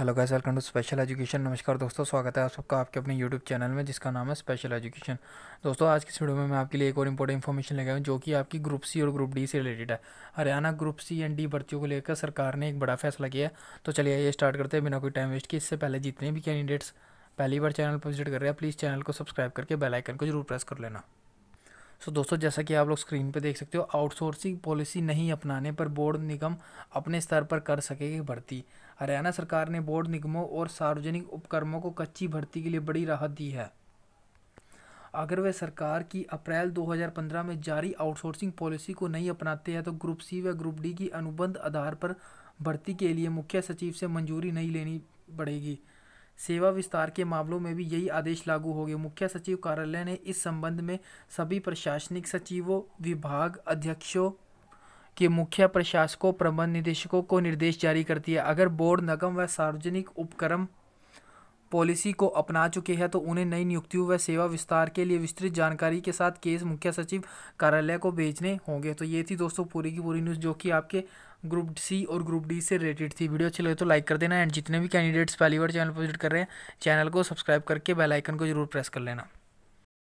hello guys welcome to special education नमस्कार दोस्तों स्वागत है आप सबका आपके अपने यूट्यूब चैनल में जिसका नाम है स्पेशल एजुकेशन दोस्तों आज की वीडियो में मैं आपके लिए एक और इंपॉर्टेंट इन्फॉर्मेशन लेकर हूँ जो कि आपकी ग्रुप सी और ग्रुप डी से रिलेटेड है Haryana group C and D भर्तियों को लेकर सरकार ने एक बड़ा फैसला किया तो चलिए ये स्टार्ट करते हैं बिना कोई टाइम वेस्ट किए इससे पहले जितने भी कैंडिडेट्स पहली बार चैनल पर विजिट कर रहे हैं प्लीज़ चैनल को सब्सक्राइब करके बेलाइकन को जरूर प्रेस कर लेना सो दोस्तों जैसा कि आप लोग स्क्रीन पर देख सकते हो आउटसोर्सिंग पॉलिसी नहीं अपनाने पर बोर्ड निगम अपने स्तर पर कर सकेगी भर्ती हरियाणा सरकार ने बोर्ड निगमों और सार्वजनिक उपक्रमों को कच्ची भर्ती के लिए बड़ी राहत दी है अगर वे सरकार की अप्रैल 2015 में जारी आउटसोर्सिंग पॉलिसी को नहीं अपनाते हैं तो ग्रुप सी व ग्रुप डी की अनुबंध आधार पर भर्ती के लिए मुख्य सचिव से मंजूरी नहीं लेनी पड़ेगी सेवा विस्तार के मामलों में भी यही आदेश लागू होंगे मुख्य सचिव कार्यालय ने इस संबंध में सभी प्रशासनिक सचिवों विभाग अध्यक्षों के मुख्य प्रशासकों प्रबंध निदेशकों को निर्देश जारी कर दिया अगर बोर्ड नगम व सार्वजनिक उपक्रम पॉलिसी को अपना चुके हैं तो उन्हें नई नियुक्तियों व सेवा विस्तार के लिए विस्तृत जानकारी के साथ केस मुख्य सचिव कार्यालय को भेजने होंगे तो ये थी दोस्तों पूरी की पूरी न्यूज़ जो कि आपके ग्रुप सी और ग्रुप डी से रिलेटेड थी वीडियो अच्छी लगे तो लाइक कर देना एंड जितने भी कैंडिडेट्स पहली बार चैनल पर विजिट कर रहे हैं चैनल को सब्सक्राइब करके बेलाइकन को जरूर प्रेस कर लेना